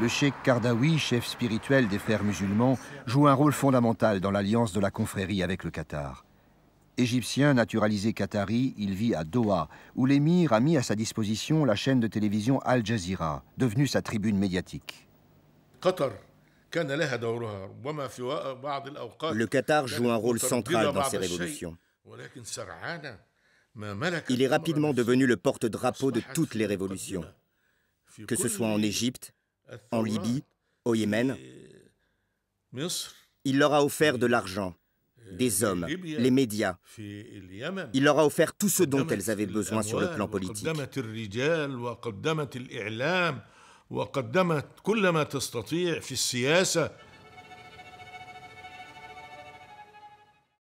Le cheikh Kardawi, chef spirituel des frères musulmans, joue un rôle fondamental dans l'alliance de la confrérie avec le Qatar. Égyptien naturalisé qatari, il vit à Doha, où l'émir a mis à sa disposition la chaîne de télévision Al Jazeera, devenue sa tribune médiatique. Le Qatar joue un rôle central dans ces révolutions. Il est rapidement devenu le porte-drapeau de toutes les révolutions, que ce soit en Égypte, en Libye, au Yémen. Il leur a offert de l'argent, des hommes, les médias. Il leur a offert tout ce dont elles avaient besoin sur le plan politique.